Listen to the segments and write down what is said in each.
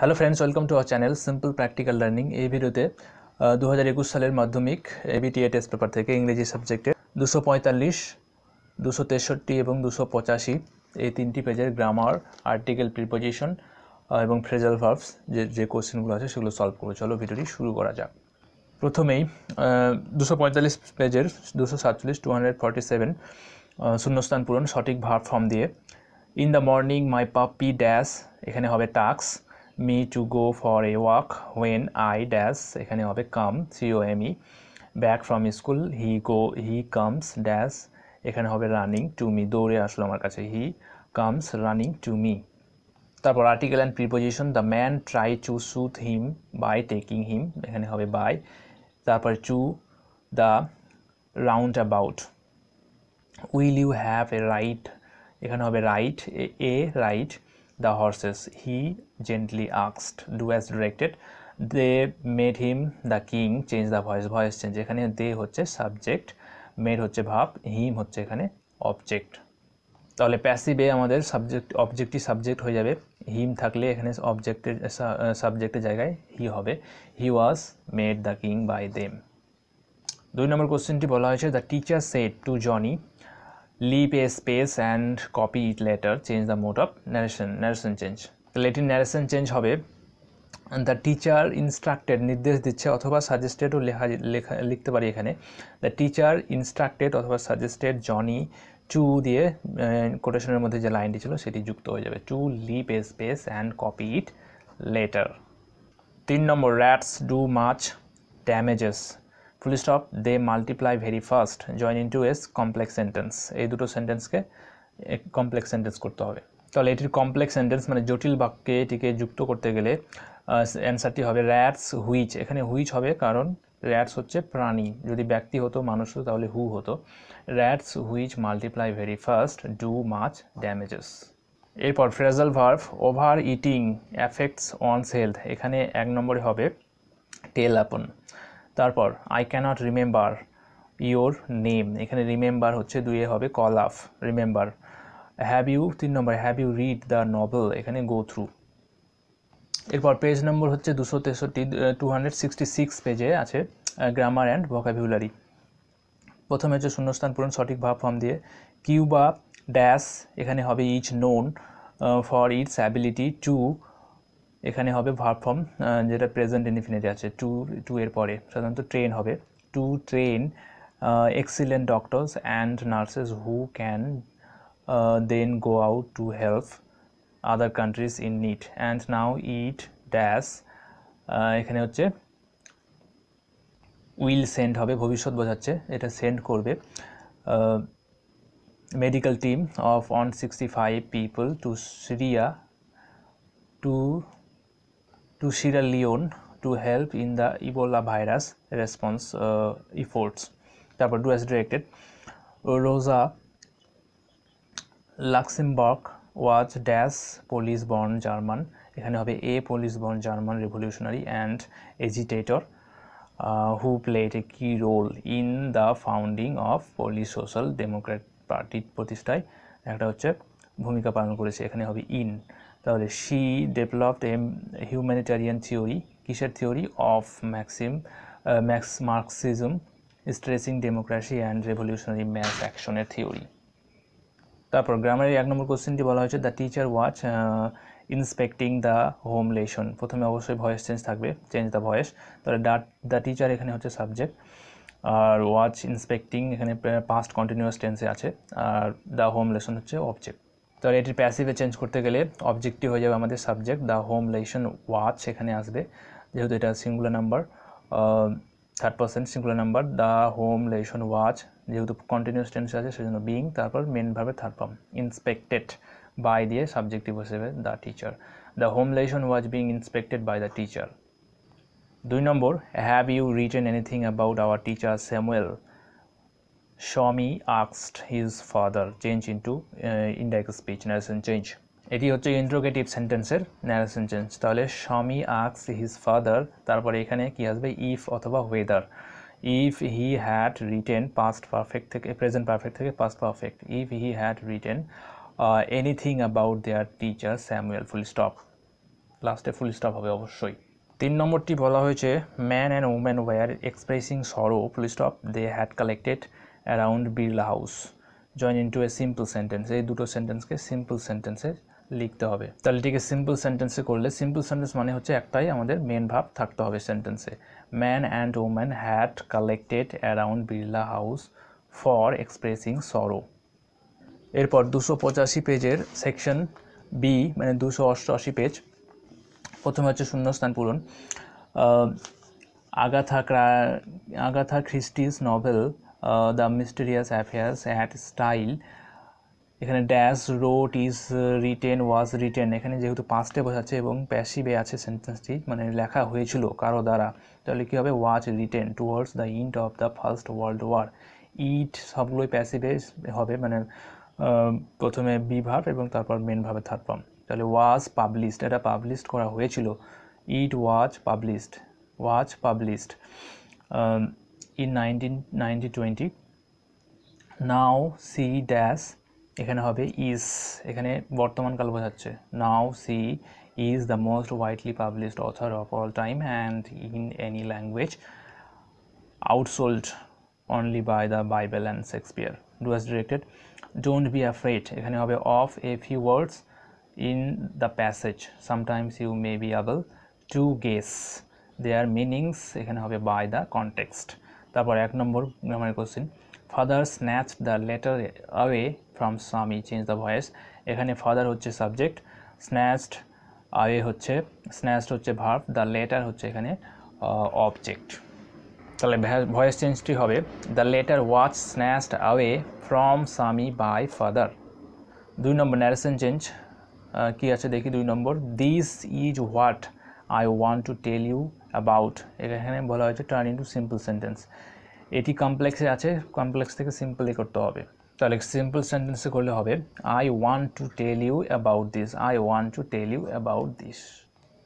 Hello friends welcome to our channel simple practical learning এই ভিডিওতে দু হাজার একুশ সালের মাধ্যমিক এবিটিএ টেস্ট পেপার থেকে ইংরেজি সাবজেক্টে দুশো পঁয়তাল্লিশ দুশো তেষট্টি এবং দুশো পঁচাশি এই তিনটি পেজের গ্রামার আর্টিকেল প্রিপোজিশন এবং ফ্রেজাল ভার্বস যে যে কোশ্চেনগুলো আছে সেগুলো সলভ করবো চলো ভিডিওটি শুরু করা যাক প্রথমেই দুশো পঁয়তাল্লিশ পেজের দুশো সাতচল্লিশ টু হান্ড্রেড ফর্টি সেভেন শূন্যস্থান পূরণ সঠিক ভার্ব ফর্ম দিয়ে in the morning my P dash এখানে হবে task me to go for a walk when I dash এখানে হবে come C O M E back from school he go he comes dash এখানে হবে রানিং টু মি দৌড়ে আসলো আমার কাছে he comes running to me তারপর article and preposition the man try to soothe him by taking him এখানে হবে by তারপর two the round about will you have a right এখানে হবে right a right the horses. He gently asked, do as directed. They made him the king, change the voice, voice change. এখানে দে হচ্ছে subject made হচ্ছে ভাব হিম হচ্ছে এখানে object তাহলে প্যাসিভে আমাদের সাবজেক্ট অবজেক্টটি সাবজেক্ট হয়ে যাবে হিম থাকলে এখানে অবজেক্টের সাবজেক্টের জায়গায় হি হবে he was made the king by them দুই নম্বর কোশ্চেনটি বলা হয়েছে the teacher said to Johnny leave a space and copy it later change the mode of narration narration change তাহলে এটির ন্যারেশন চেঞ্জ হবে দ্য টিচার ইনস্ট্রাক্টেড নির্দেশ দিচ্ছে অথবা সাজেস্টেডও লেখা লেখা লিখতে পারি এখানে দ্য টিচার ইনস্ট্রাক্টেড অথবা সাজেস্টেড জনি টু দিয়ে কোটেশনের মধ্যে যে লাইনটি ছিল সেটি যুক্ত হয়ে যাবে to leave a space and copy it later তিন নম্বর rats do much damages full stop they multiply very fast join into as complex sentence এই দুটো সেন্টেন্সকে কমপ্লেক্স সেন্টেন্স করতে হবে তাহলে এটির কমপ্লেক্স সেন্টেন্স মানে জটিল বাক্যে এটিকে যুক্ত করতে গেলে অ্যান্সারটি হবে র্যাটস হুইচ এখানে হুইচ হবে কারণ র্যাটস হচ্ছে প্রাণী যদি ব্যক্তি হতো মানুষ হতো তাহলে হু হতো rats which multiply very fast do much damages এরপর phrasal verb overeating affects one's health এখানে এক নম্বরে হবে টেল আপন তারপর I can't remember your name এখানে রিমেম্বার হচ্ছে দুয়ে হবে call off remember have you তিন নম্বর have you read the novel এখানে গো থ্রু এরপর পেজ নম্বর হচ্ছে দুশো তেষট্টি টু হান্ড্রেড সিক্সটি সিক্স পেজে আছে গ্রামার অ্যান্ড ভকাভিউলারি প্রথমে হচ্ছে শূন্যস্থান পূরণ সঠিক ভাব ফর্ম দিয়ে কিউবা ড্যাশ এখানে হবে each known for its ability to এখানে হবে ভার্ব ফর্ম যেটা প্রেজেন্ট ইনফিনিটি আছে টু টু এর পরে সাধারণত ট্রেন হবে to train excellent doctors and nurses who can then go out to help other countries in need and now it dash এখানে হচ্ছে উইল সেন্ড হবে ভবিষ্যৎ বোঝাচ্ছে এটা সেন্ড করবে medical team of one sixty five people to Syria to to Sierra Leone to help in the Ebola virus response uh, efforts তারপর do as directed Rosa Luxemburg was dash Polish born German এখানে হবে a Polish born German revolutionary and agitator who played a key role in the founding of Polish social democrat পার্টির প্রতিষ্ঠায় একটা হচ্ছে ভূমিকা পালন করেছে এখানে হবে ইন তাহলে she developed a humanitarian theory কিসের theory of maxim max Marxism stressing democracy and revolutionary math অ্যাকশনের থিওরি তারপর গ্রামের এক নম্বর কোশ্চেনটি বলা হয়েছে the teacher watch inspecting the home lesson প্রথমে অবশ্যই ভয়েস চেঞ্জ থাকবে চেঞ্জ দ্য ভয়েস তাহলে ডা দ্য টিচার এখানে হচ্ছে সাবজেক্ট আর ওয়াচ ইন্সপেক্টিং এখানে পাস্ট কন্টিনিউয়াস টেন্সে আছে আর দ্য হোম লেশন হচ্ছে অবজেক্ট তাহলে এটির প্যাসিভে চেঞ্জ করতে গেলে অবজেক্টটি হয়ে যাবে আমাদের subject the home lesson watch সেখানে আসবে যেহেতু এটা singular number third percent singular number the home lesson watch যেহেতু কন্টিনিউস টেন্স আছে সেজন্য বিং তারপর মেনভাবে থার্ড ফর্ম ইন্সপেক্টেড বাই দিয়ে সাবজেক্টিভ হিসেবে the teacher the home lesson was being inspected by the teacher দুই নম্বর have you written anything about our teacher Samuel asked his his father change uh, index speech narration change এটি হচ্ছে interrogative সেন্টেন্সের narration change তাহলে Shami আক্স his father তারপরে এখানে কি আসবে ইফ অথবা whether if he had written past perfect থেকে প্রেজেন্ট পারফেক্ট থেকে past perfect if he had written anything about their teacher Samuel full stop লাস্টে ফুল স্টপ হবে অবশ্যই তিন নম্বরটি বলা হয়েছে man and woman were expressing sorrow full stop they had collected around Birla House join into a simple sentence এই দুটো সেন্টেন্সকে simple সেন্টেন্সে লিখতে হবে তাহলে এটিকে সিম্পল সেন্টেন্সে করলে সিম্পল সেন্টেন্স মানে হচ্ছে একটাই আমাদের মেন ভাব থাকতে হবে সেন্টেন্সে man and woman had collected around Birla House for expressing sorrow এরপর দুশো পঁচাশি পেজের সেকশন বি মানে দুশো অষ্টআশি পেজ প্রথমে হচ্ছে শূন্যস্থান পূরণ আগাথা ক্রা Agatha Christie's novel the mysterious affairs at style এখানে dash wrote is written was written এখানে যেহেতু পাস্টে বোঝাচ্ছে এবং প্যাসিভে আছে সেন্টেন্সটি মানে লেখা হয়েছিল কারো দ্বারা তাহলে কী হবে was written towards the end of the First World War it সবগুলোই প্যাসিভে হবে মানে প্রথমে বি ভাব এবং তারপর মেন ভাবে থার্ড ফর্ম তাহলে ওয়াজ পাবলিশড এটা পাবলিশড করা হয়েছিল it was published was published in 1920 now C dash এখানে হবে ইজ এখানে বর্তমানকাল বোঝাচ্ছে now C is the most widely published author of all time and in any language outsold only by the Bible and Shakespeare do was directed don't be afraid এখানে হবে of a few words in the passage sometimes you may be able to guess their meanings এখানে হবে by the context তারপর এক number grammar question father snatch the letter away from Swami change the voice এখানে father হচ্ছে subject snatched away হচ্ছে snatched হচ্ছে verb the letter হচ্ছে এখানে অবজেক্ট uh, তাহলে ভয়েস চেঞ্জটি হবে the letter was snatched away from Swami by father দুই নম্বর ন্যারেশন চেঞ্জ কী আছে দেখি দুই number this is what I want to tell you about এখানে বলা হয়েছে টার্ন টু সিম্পল সেন্টেন্স এটি কমপ্লেক্সে আছে কমপ্লেক্স থেকে সিম্পলই করতে হবে তাহলে সিম্পল সেন্টেন্সে করলে হবে I want to tell you about this I want to tell you about this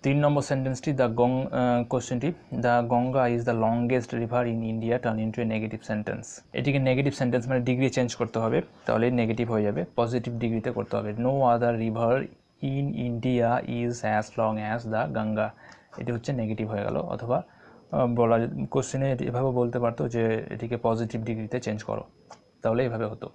তিন নম্বর সেন্টেন্সটি দ্য গং কোশ্চেনটি the Ganga is the longest river in India turn into a negative sentence এটিকে নেগেটিভ সেন্টেন্স মানে degree change করতে হবে তাহলে negative হয়ে যাবে পজিটিভ ডিগ্রিতে করতে হবে no other river in India is as long as the Ganga এটি হচ্ছে নেগেটিভ হয়ে গেল অথবা বলা কোশ্চেনে এভাবে বলতে পারতো যে এটিকে পজিটিভ ডিগ্রিতে চেঞ্জ করো তাহলে এভাবে হতো